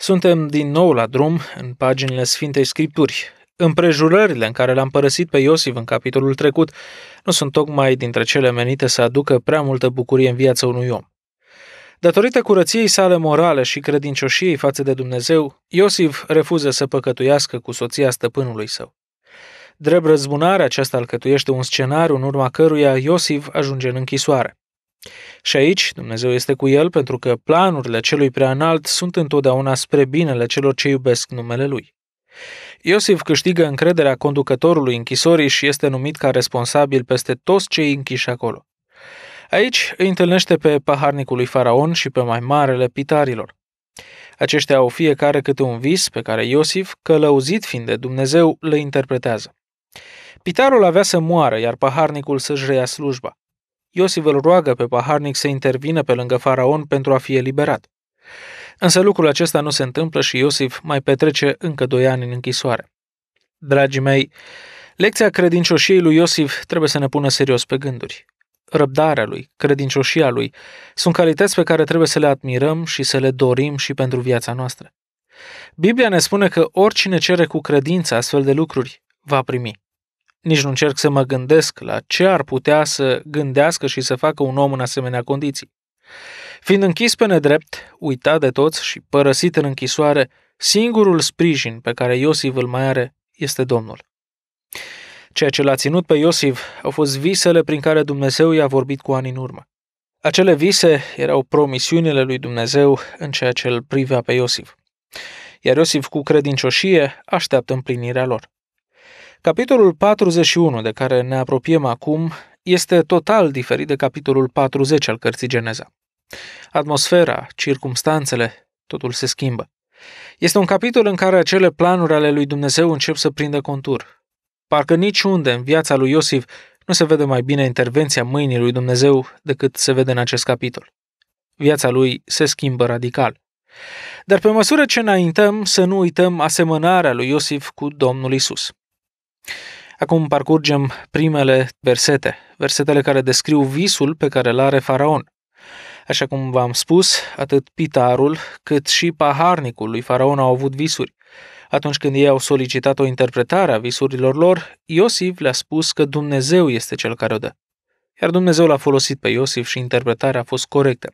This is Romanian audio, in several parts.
suntem din nou la drum, în paginile Sfintei Scripturi. Împrejurările în care l-am părăsit pe Iosif în capitolul trecut nu sunt tocmai dintre cele menite să aducă prea multă bucurie în viața unui om. Datorită curăției sale morale și credincioșiei față de Dumnezeu, Iosif refuză să păcătuiască cu soția stăpânului său. Drept răzbunare, aceasta alcătuiește un scenariu în urma căruia Iosif ajunge în închisoare. Și aici Dumnezeu este cu el pentru că planurile celui preanalt sunt întotdeauna spre binele celor ce iubesc numele lui. Iosif câștigă încrederea conducătorului închisorii și este numit ca responsabil peste toți cei închiși acolo. Aici îi întâlnește pe paharnicul lui Faraon și pe mai marele pitarilor. Aceștia au fiecare câte un vis pe care Iosif, călăuzit fiind de Dumnezeu, le interpretează. Pitarul avea să moară, iar paharnicul să-și reia slujba. Iosif îl roagă pe paharnic să intervină pe lângă faraon pentru a fi eliberat. Însă lucrul acesta nu se întâmplă și Iosif mai petrece încă doi ani în închisoare. Dragii mei, lecția credincioșiei lui Iosif trebuie să ne pună serios pe gânduri. Răbdarea lui, credincioșia lui, sunt calități pe care trebuie să le admirăm și să le dorim și pentru viața noastră. Biblia ne spune că oricine cere cu credință astfel de lucruri, va primi. Nici nu încerc să mă gândesc la ce ar putea să gândească și să facă un om în asemenea condiții. Fiind închis pe nedrept, uitat de toți și părăsit în închisoare, singurul sprijin pe care Iosif îl mai are este Domnul. Ceea ce l-a ținut pe Iosif au fost visele prin care Dumnezeu i-a vorbit cu ani în urmă. Acele vise erau promisiunile lui Dumnezeu în ceea ce îl privea pe Iosif. Iar Iosif cu credincioșie așteaptă împlinirea lor. Capitolul 41, de care ne apropiem acum, este total diferit de capitolul 40 al cărții Geneza. Atmosfera, circumstanțele, totul se schimbă. Este un capitol în care acele planuri ale lui Dumnezeu încep să prindă contur. Parcă niciunde în viața lui Iosif nu se vede mai bine intervenția mâinii lui Dumnezeu decât se vede în acest capitol. Viața lui se schimbă radical. Dar pe măsură ce înaintăm, să nu uităm asemănarea lui Iosif cu Domnul Isus. Acum parcurgem primele versete, versetele care descriu visul pe care îl are faraon. Așa cum v-am spus, atât pitarul cât și paharnicul lui faraon au avut visuri. Atunci când ei au solicitat o interpretare a visurilor lor, Iosif le-a spus că Dumnezeu este cel care o dă. Iar Dumnezeu l-a folosit pe Iosif și interpretarea a fost corectă.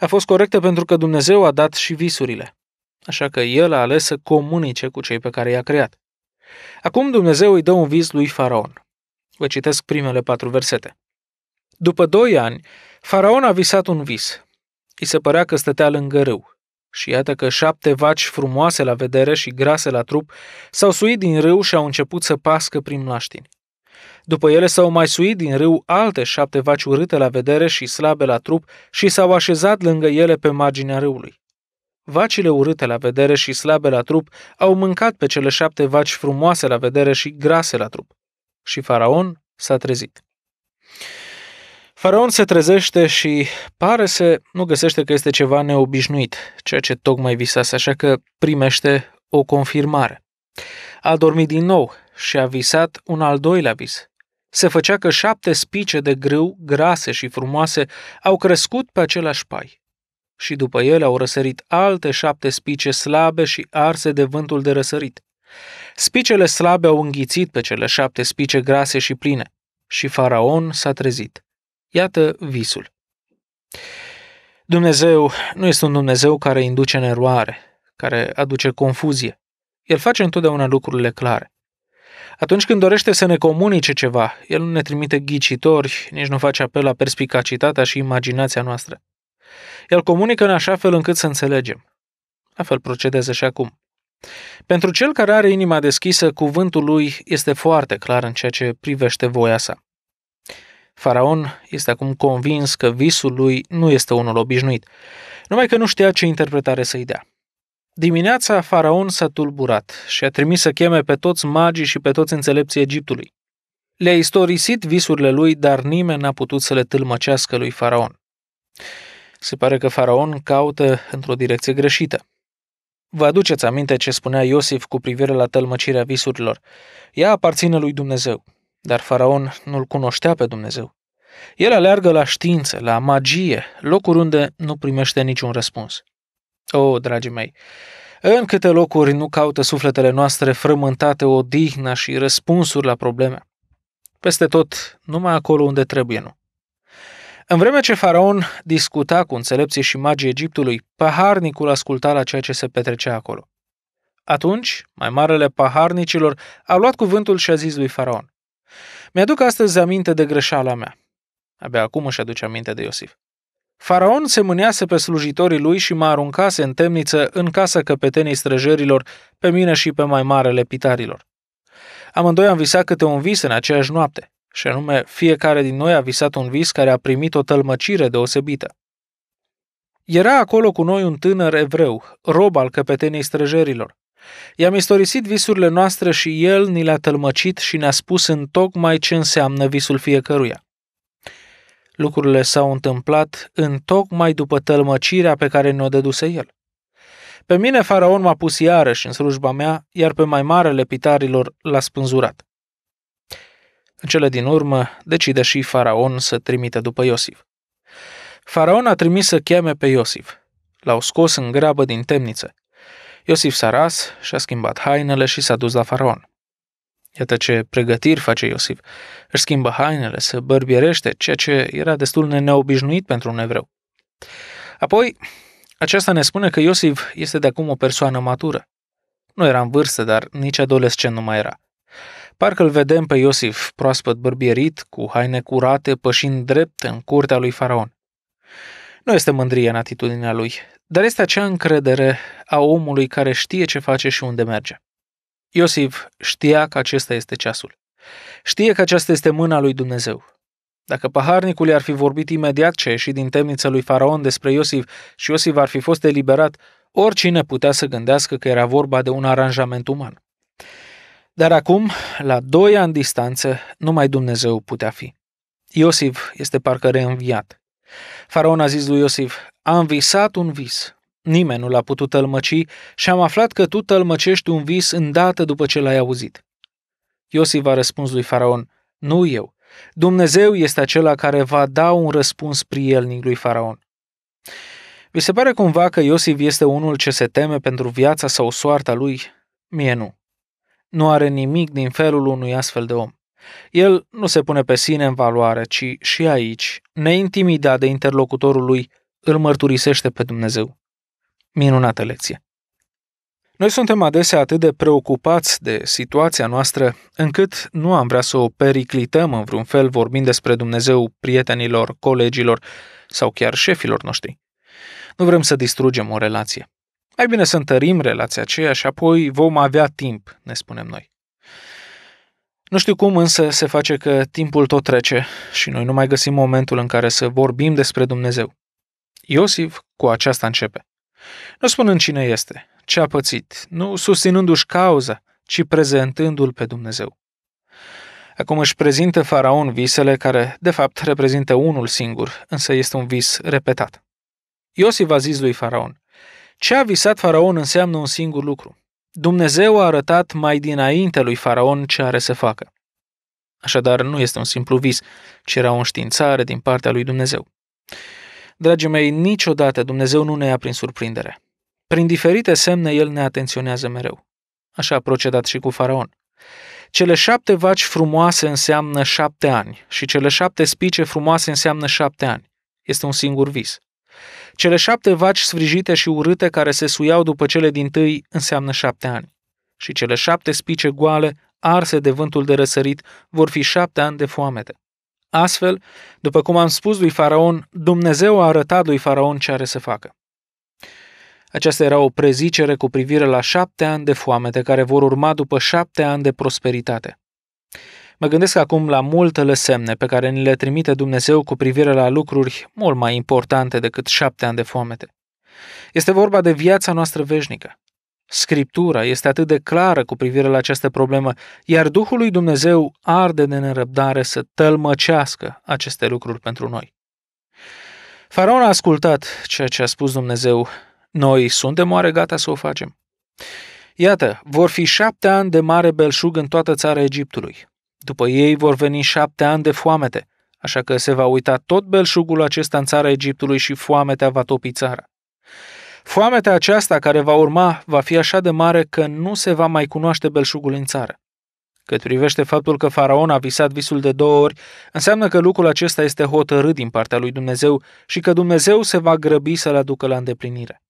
A fost corectă pentru că Dumnezeu a dat și visurile. Așa că el a ales să comunice cu cei pe care i-a creat. Acum Dumnezeu îi dă un vis lui Faraon. Vă citesc primele patru versete. După doi ani, Faraon a visat un vis. I se părea că stătea lângă râu. Și iată că șapte vaci frumoase la vedere și grase la trup s-au suit din râu și au început să pască prin mlaștini. După ele s-au mai suit din râu alte șapte vaci urâte la vedere și slabe la trup și s-au așezat lângă ele pe marginea râului. Vacile urâte la vedere și slabe la trup au mâncat pe cele șapte vaci frumoase la vedere și grase la trup. Și faraon s-a trezit. Faraon se trezește și pare să nu găsește că este ceva neobișnuit, ceea ce tocmai visase, așa că primește o confirmare. A dormit din nou și a visat un al doilea vis. Se făcea că șapte spice de grâu, grase și frumoase, au crescut pe același pai și după ele au răsărit alte șapte spice slabe și arse de vântul de răsărit. Spicele slabe au înghițit pe cele șapte spice grase și pline și faraon s-a trezit. Iată visul. Dumnezeu nu este un Dumnezeu care induce în eroare, care aduce confuzie. El face întotdeauna lucrurile clare. Atunci când dorește să ne comunice ceva, el nu ne trimite ghicitori, nici nu face apel la perspicacitatea și imaginația noastră. El comunică în așa fel încât să înțelegem. La fel procedează și acum. Pentru cel care are inima deschisă, cuvântul lui este foarte clar în ceea ce privește voia sa. Faraon este acum convins că visul lui nu este unul obișnuit, numai că nu știa ce interpretare să-i dea. Dimineața, faraon s-a tulburat și a trimis să cheme pe toți magii și pe toți înțelepții Egiptului. Le-a istorisit visurile lui, dar nimeni n-a putut să le tâlmăcească lui faraon. Se pare că faraon caută într-o direcție greșită. Vă aduceți aminte ce spunea Iosif cu privire la tălmăcirea visurilor. Ea aparține lui Dumnezeu, dar faraon nu-l cunoștea pe Dumnezeu. El aleargă la știință, la magie, locuri unde nu primește niciun răspuns. O, oh, dragii mei, în câte locuri nu caută sufletele noastre frământate odihna și răspunsuri la probleme? Peste tot, numai acolo unde trebuie, nu. În vreme ce faraon discuta cu înțelepții și magii Egiptului, paharnicul asculta la ceea ce se petrecea acolo. Atunci, mai marele paharnicilor a luat cuvântul și a zis lui faraon, Mi-aduc astăzi aminte de greșeala mea. Abia acum își aduce aminte de Iosif. Faraon se mânease pe slujitorii lui și mă aruncase în temniță în casa căpetenii străjerilor, pe mine și pe mai marele pitarilor. Amândoi am visat câte un vis în aceeași noapte. Și anume, fiecare din noi a visat un vis care a primit o tălmăcire deosebită. Era acolo cu noi un tânăr evreu, rob al căpeteniei străjerilor. I-am istorisit visurile noastre și el ni le-a tălmăcit și ne-a spus în tocmai ce înseamnă visul fiecăruia. Lucrurile s-au întâmplat în tocmai după tălmăcirea pe care ne-o dăduse el. Pe mine faraon m-a pus iarăși în slujba mea, iar pe mai marele pitarilor l-a spânzurat. În cele din urmă, decide și faraon să trimite după Iosif. Faraon a trimis să cheme pe Iosif. L-au scos în grabă din temniță. Iosif s-a ras, și-a schimbat hainele și s-a dus la faraon. Iată ce pregătiri face Iosif. Își schimbă hainele, se bărbierește, ceea ce era destul de neobișnuit pentru un evreu. Apoi, aceasta ne spune că Iosif este de acum o persoană matură. Nu era în vârstă, dar nici adolescent nu mai era. Parcă îl vedem pe Iosif, proaspăt bărbierit, cu haine curate, pășind drept în curtea lui Faraon. Nu este mândrie în atitudinea lui, dar este acea încredere a omului care știe ce face și unde merge. Iosif știa că acesta este ceasul. Știe că aceasta este mâna lui Dumnezeu. Dacă paharnicul i-ar fi vorbit imediat ce a ieșit din temniță lui Faraon despre Iosif și Iosif ar fi fost eliberat, oricine putea să gândească că era vorba de un aranjament uman. Dar acum, la doi ani distanță, numai Dumnezeu putea fi. Iosif este parcă reînviat. Faraon a zis lui Iosif, am visat un vis. Nimeni nu l-a putut tălmăci și am aflat că tu tălmăcești un vis îndată după ce l-ai auzit. Iosif a răspuns lui Faraon, nu eu. Dumnezeu este acela care va da un răspuns prielnic lui Faraon. Vi se pare cumva că Iosif este unul ce se teme pentru viața sau soarta lui? Mie nu nu are nimic din felul unui astfel de om. El nu se pune pe sine în valoare, ci și aici, neintimidat de interlocutorul lui, îl mărturisește pe Dumnezeu. Minunată lecție! Noi suntem adesea atât de preocupați de situația noastră, încât nu am vrea să o periclităm în vreun fel vorbind despre Dumnezeu prietenilor, colegilor sau chiar șefilor noștri. Nu vrem să distrugem o relație. Mai bine să întărim relația aceea și apoi vom avea timp, ne spunem noi. Nu știu cum însă se face că timpul tot trece și noi nu mai găsim momentul în care să vorbim despre Dumnezeu. Iosif cu aceasta începe. Nu spunând cine este, ce a pățit, nu susținându-și cauza, ci prezentându-l pe Dumnezeu. Acum își prezintă faraon visele care, de fapt, reprezintă unul singur, însă este un vis repetat. Iosif a zis lui faraon, ce a visat faraon înseamnă un singur lucru. Dumnezeu a arătat mai dinainte lui faraon ce are să facă. Așadar, nu este un simplu vis, ci era o științare din partea lui Dumnezeu. Dragii mei, niciodată Dumnezeu nu ne ia prin surprindere. Prin diferite semne, El ne atenționează mereu. Așa a procedat și cu faraon. Cele șapte vaci frumoase înseamnă șapte ani și cele șapte spice frumoase înseamnă șapte ani. Este un singur vis. Cele șapte vaci sfrijite și urâte care se suiau după cele din tâi înseamnă șapte ani. Și cele șapte spice goale, arse de vântul de răsărit, vor fi șapte ani de foamete. Astfel, după cum am spus lui Faraon, Dumnezeu a arătat lui Faraon ce are să facă. Aceasta era o prezicere cu privire la șapte ani de foamete care vor urma după șapte ani de prosperitate. Mă gândesc acum la multele semne pe care ni le trimite Dumnezeu cu privire la lucruri mult mai importante decât șapte ani de foamete. Este vorba de viața noastră veșnică. Scriptura este atât de clară cu privire la această problemă, iar Duhul lui Dumnezeu arde de nerăbdare să tălmăcească aceste lucruri pentru noi. Faraon a ascultat ceea ce a spus Dumnezeu. Noi suntem oare gata să o facem? Iată, vor fi șapte ani de mare belșug în toată țara Egiptului. După ei vor veni șapte ani de foamete, așa că se va uita tot belșugul acesta în țara Egiptului și foametea va topi țara. Foametea aceasta care va urma va fi așa de mare că nu se va mai cunoaște belșugul în țară. Cât privește faptul că faraon a visat visul de două ori, înseamnă că lucrul acesta este hotărât din partea lui Dumnezeu și că Dumnezeu se va grăbi să-l aducă la îndeplinire.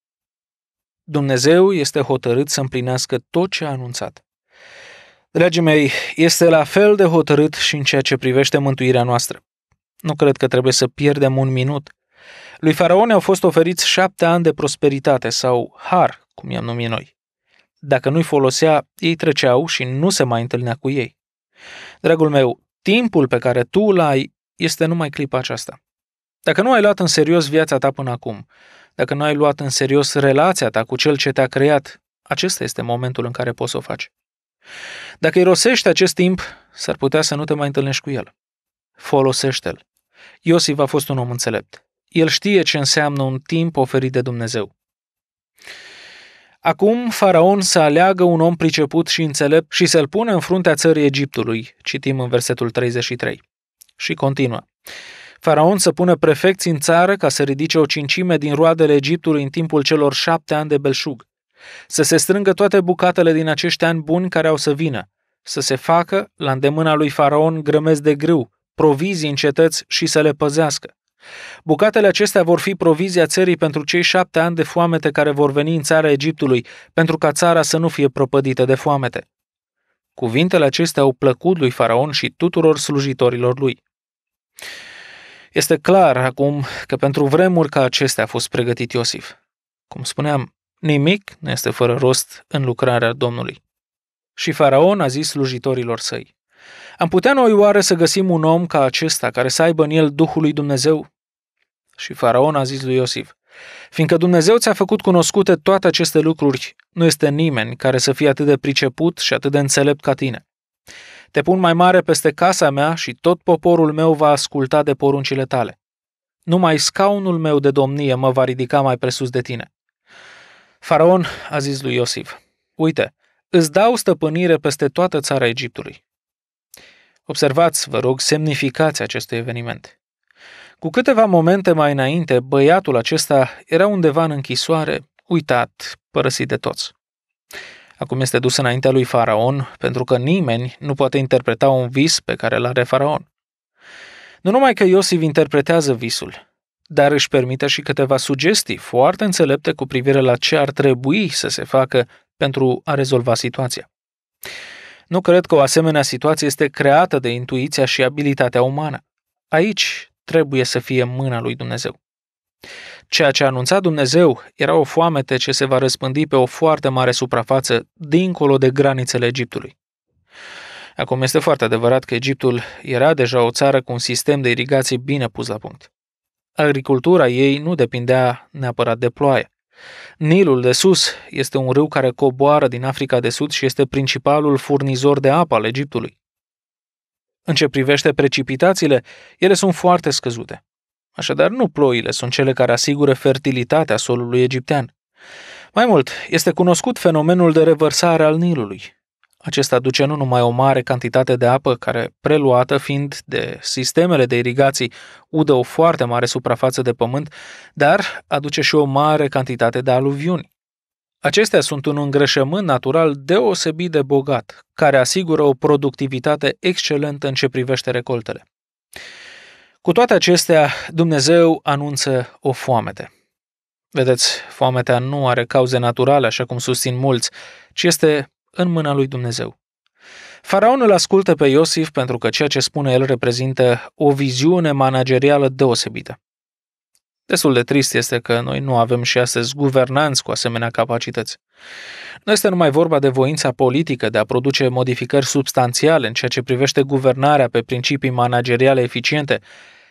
Dumnezeu este hotărât să împlinească tot ce a anunțat. Dragii mei, este la fel de hotărât și în ceea ce privește mântuirea noastră. Nu cred că trebuie să pierdem un minut. Lui Faraon au fost oferiți șapte ani de prosperitate sau har, cum i-am numit noi. Dacă nu-i folosea, ei treceau și nu se mai întâlnea cu ei. Dragul meu, timpul pe care tu îl ai este numai clipa aceasta. Dacă nu ai luat în serios viața ta până acum, dacă nu ai luat în serios relația ta cu cel ce te-a creat, acesta este momentul în care poți să o faci. Dacă irosești acest timp, s-ar putea să nu te mai întâlnești cu el. Folosește-l. Iosif a fost un om înțelept. El știe ce înseamnă un timp oferit de Dumnezeu. Acum faraon să aleagă un om priceput și înțelept și să-l pune în fruntea țării Egiptului, citim în versetul 33. Și continuă. Faraon să pună prefecți în țară ca să ridice o cincime din roadele Egiptului în timpul celor șapte ani de belșug. Să se strângă toate bucatele din acești ani buni care au să vină, să se facă, la îndemâna lui Faraon, grămezi de grâu, provizii în cetăți și să le păzească. Bucatele acestea vor fi provizia țării pentru cei șapte ani de foamete care vor veni în țara Egiptului, pentru ca țara să nu fie prăpădită de foamete. Cuvintele acestea au plăcut lui Faraon și tuturor slujitorilor lui. Este clar acum că pentru vremuri ca acestea a fost pregătit Iosif. Cum spuneam, Nimic nu este fără rost în lucrarea Domnului. Și Faraon a zis slujitorilor săi, Am putea noi oare să găsim un om ca acesta care să aibă în el Duhul lui Dumnezeu? Și Faraon a zis lui Iosif, Fiindcă Dumnezeu ți-a făcut cunoscute toate aceste lucruri, nu este nimeni care să fie atât de priceput și atât de înțelept ca tine. Te pun mai mare peste casa mea și tot poporul meu va asculta de poruncile tale. Numai scaunul meu de domnie mă va ridica mai presus de tine. Faraon a zis lui Iosif, uite, îți dau stăpânire peste toată țara Egiptului. Observați, vă rog, semnificația acestui eveniment. Cu câteva momente mai înainte, băiatul acesta era undeva în închisoare, uitat, părăsit de toți. Acum este dus înaintea lui Faraon, pentru că nimeni nu poate interpreta un vis pe care l are Faraon. Nu numai că Iosif interpretează visul, dar își permite și câteva sugestii foarte înțelepte cu privire la ce ar trebui să se facă pentru a rezolva situația. Nu cred că o asemenea situație este creată de intuiția și abilitatea umană. Aici trebuie să fie mâna lui Dumnezeu. Ceea ce anunța Dumnezeu era o foamete ce se va răspândi pe o foarte mare suprafață dincolo de granițele Egiptului. Acum este foarte adevărat că Egiptul era deja o țară cu un sistem de irigație bine pus la punct. Agricultura ei nu depindea neapărat de ploaie. Nilul de sus este un râu care coboară din Africa de Sud și este principalul furnizor de apă al Egiptului. În ce privește precipitațiile, ele sunt foarte scăzute. Așadar, nu ploile sunt cele care asigură fertilitatea solului egiptean. Mai mult, este cunoscut fenomenul de revărsare al Nilului, acesta duce nu numai o mare cantitate de apă, care preluată fiind de sistemele de irigații udă o foarte mare suprafață de pământ, dar aduce și o mare cantitate de aluviuni. Acestea sunt un îngrășământ natural deosebit de bogat, care asigură o productivitate excelentă în ce privește recoltele. Cu toate acestea, Dumnezeu anunță o foamete. Vedeți, foametea nu are cauze naturale, așa cum susțin mulți, ci este în mâna lui Dumnezeu. îl ascultă pe Iosif pentru că ceea ce spune el reprezintă o viziune managerială deosebită. Destul de trist este că noi nu avem și astăzi guvernanți cu asemenea capacități. Nu este numai vorba de voința politică de a produce modificări substanțiale în ceea ce privește guvernarea pe principii manageriale eficiente,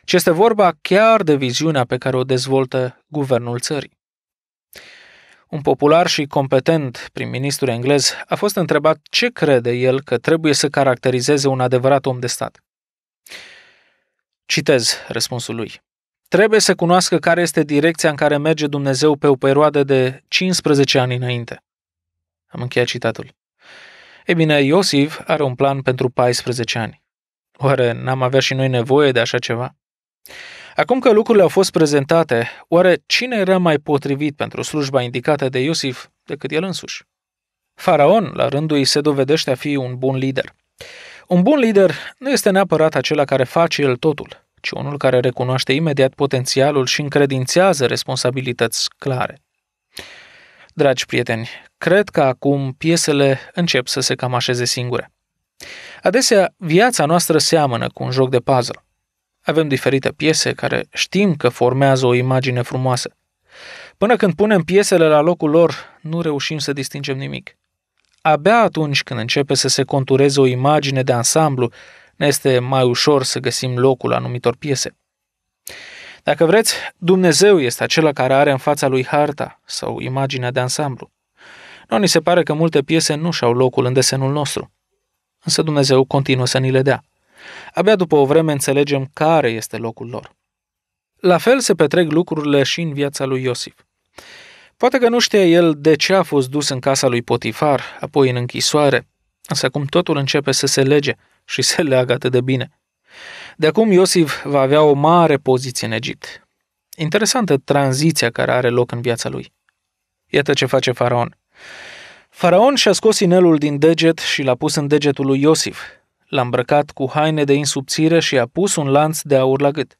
ci este vorba chiar de viziunea pe care o dezvoltă guvernul țării. Un popular și competent prim-ministru englez a fost întrebat ce crede el că trebuie să caracterizeze un adevărat om de stat. Citez răspunsul lui. Trebuie să cunoască care este direcția în care merge Dumnezeu pe o perioadă de 15 ani înainte. Am încheiat citatul. Ei bine, Iosif are un plan pentru 14 ani. Oare n-am avea și noi nevoie de așa ceva? Acum că lucrurile au fost prezentate, oare cine era mai potrivit pentru slujba indicată de Iosif decât el însuși? Faraon, la rândul ei, se dovedește a fi un bun lider. Un bun lider nu este neapărat acela care face el totul, ci unul care recunoaște imediat potențialul și încredințează responsabilități clare. Dragi prieteni, cred că acum piesele încep să se cam așeze singure. Adesea, viața noastră seamănă cu un joc de puzzle. Avem diferite piese care știm că formează o imagine frumoasă. Până când punem piesele la locul lor, nu reușim să distingem nimic. Abia atunci când începe să se contureze o imagine de ansamblu, ne este mai ușor să găsim locul anumitor piese. Dacă vreți, Dumnezeu este acela care are în fața lui harta sau imaginea de ansamblu. Nu ni se pare că multe piese nu și-au locul în desenul nostru. Însă Dumnezeu continuă să ni le dea. Abia după o vreme înțelegem care este locul lor. La fel se petrec lucrurile și în viața lui Iosif. Poate că nu știa el de ce a fost dus în casa lui Potifar, apoi în închisoare, însă acum totul începe să se lege și se leagă atât de bine. De acum Iosif va avea o mare poziție în Egipt. Interesantă tranziția care are loc în viața lui. Iată ce face faraon. Faraon și-a scos inelul din deget și l-a pus în degetul lui Iosif, L-a îmbrăcat cu haine de insubțire și a pus un lanț de aur la gât.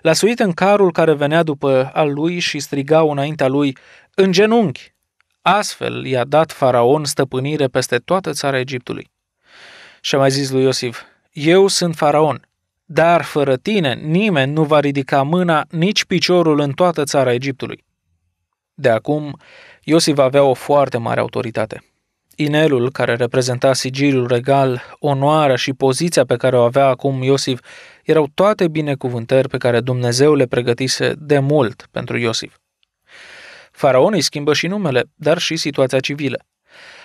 L-a suit în carul care venea după al lui și striga înaintea lui, în genunchi! Astfel i-a dat faraon stăpânire peste toată țara Egiptului. Și a mai zis lui Iosif, eu sunt faraon, dar fără tine nimeni nu va ridica mâna nici piciorul în toată țara Egiptului. De acum, Iosif avea o foarte mare autoritate. Inelul, care reprezenta sigiliul regal, onoarea și poziția pe care o avea acum Iosif, erau toate binecuvântări pe care Dumnezeu le pregătise de mult pentru Iosif. Faraon îi schimbă și numele, dar și situația civilă.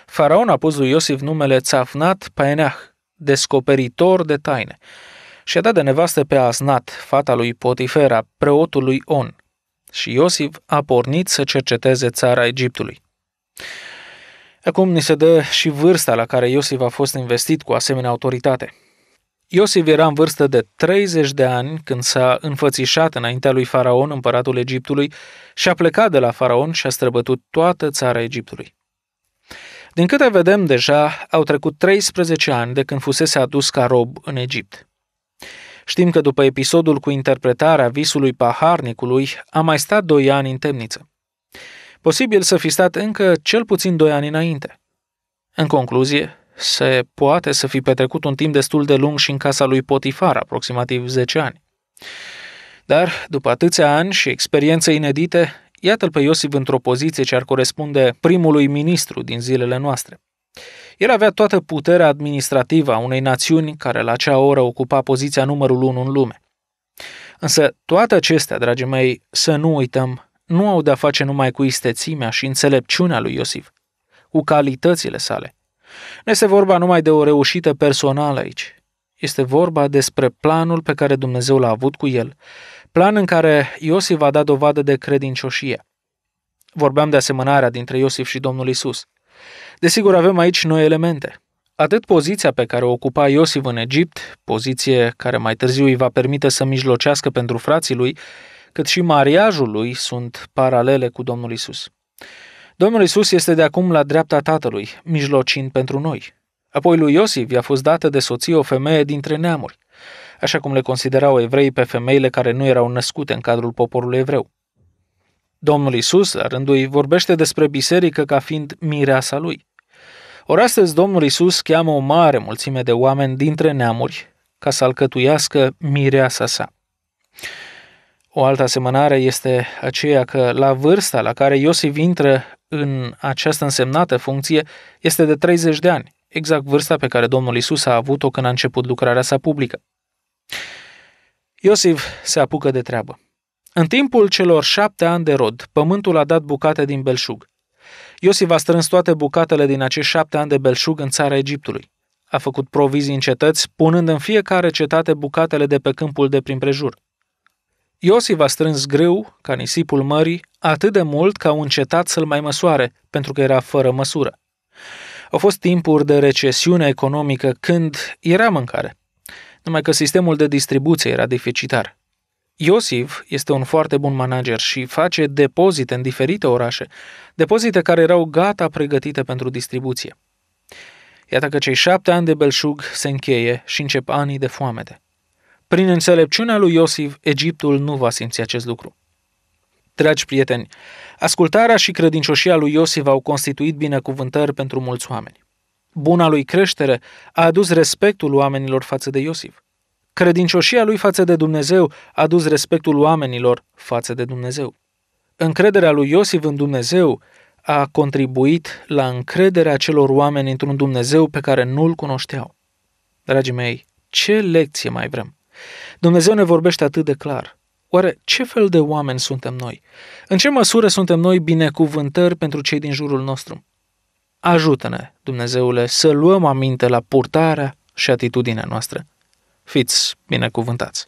Faraon a pus lui Iosif numele Țafnat Paenah, descoperitor de taine, și a dat de nevastă pe Asnat, fata lui Potifera, preotul lui On. Și Iosif a pornit să cerceteze țara Egiptului. Acum ni se dă și vârsta la care Iosif a fost investit cu asemenea autoritate. Iosif era în vârstă de 30 de ani când s-a înfățișat înaintea lui Faraon, împăratul Egiptului, și a plecat de la Faraon și a străbătut toată țara Egiptului. Din câte vedem deja, au trecut 13 ani de când fusese adus ca rob în Egipt. Știm că după episodul cu interpretarea visului paharnicului, a mai stat doi ani în temniță. Posibil să fi stat încă cel puțin doi ani înainte. În concluzie, se poate să fi petrecut un timp destul de lung și în casa lui Potifar, aproximativ 10 ani. Dar, după atâția ani și experiențe inedite, iată-l pe Iosif într-o poziție ce ar corespunde primului ministru din zilele noastre. El avea toată puterea administrativă a unei națiuni care la acea oră ocupa poziția numărul 1 în lume. Însă toate acestea, dragii mei, să nu uităm, nu au de-a face numai cu istețimea și înțelepciunea lui Iosif, cu calitățile sale. Nu este vorba numai de o reușită personală aici. Este vorba despre planul pe care Dumnezeu l-a avut cu el, plan în care Iosif va da dovadă de credincioșie. Vorbeam de asemănarea dintre Iosif și Domnul Isus. Desigur, avem aici noi elemente. Atât poziția pe care o ocupa Iosif în Egipt, poziție care mai târziu îi va permite să mijlocească pentru frații lui, cât și mariajul lui sunt paralele cu Domnul Isus. Domnul Isus este de acum la dreapta Tatălui, mijlocind pentru noi. Apoi lui Iosif i-a fost dată de soție o femeie dintre neamuri, așa cum le considerau evrei pe femeile care nu erau născute în cadrul poporului evreu. Domnul Isus, la rândul ei, vorbește despre biserică ca fiind mireasa lui. Ori astăzi Domnul Isus cheamă o mare mulțime de oameni dintre neamuri ca să alcătuiască mireasa sa. O altă asemănare este aceea că la vârsta la care Iosif intră în această însemnată funcție este de 30 de ani, exact vârsta pe care Domnul Isus a avut-o când a început lucrarea sa publică. Iosif se apucă de treabă. În timpul celor șapte ani de rod, pământul a dat bucate din belșug. Iosif a strâns toate bucatele din acești șapte ani de belșug în țara Egiptului. A făcut provizii în cetăți, punând în fiecare cetate bucatele de pe câmpul de prin prejur. Iosif a strâns grâu, ca nisipul mării, atât de mult că au încetat să-l mai măsoare, pentru că era fără măsură. Au fost timpuri de recesiune economică când era mâncare, numai că sistemul de distribuție era deficitar. Iosif este un foarte bun manager și face depozite în diferite orașe, depozite care erau gata pregătite pentru distribuție. Iată că cei șapte ani de belșug se încheie și încep anii de foamete. Prin înțelepciunea lui Iosif, Egiptul nu va simți acest lucru. Dragi prieteni, ascultarea și credincioșia lui Iosif au constituit binecuvântări pentru mulți oameni. Buna lui creștere a adus respectul oamenilor față de Iosif. Credincioșia lui față de Dumnezeu a adus respectul oamenilor față de Dumnezeu. Încrederea lui Iosif în Dumnezeu a contribuit la încrederea celor oameni într-un Dumnezeu pe care nu-l cunoșteau. Dragii mei, ce lecție mai vrem? Dumnezeu ne vorbește atât de clar. Oare ce fel de oameni suntem noi? În ce măsură suntem noi binecuvântări pentru cei din jurul nostru? Ajută-ne, Dumnezeule, să luăm aminte la purtarea și atitudinea noastră. Fiți binecuvântați!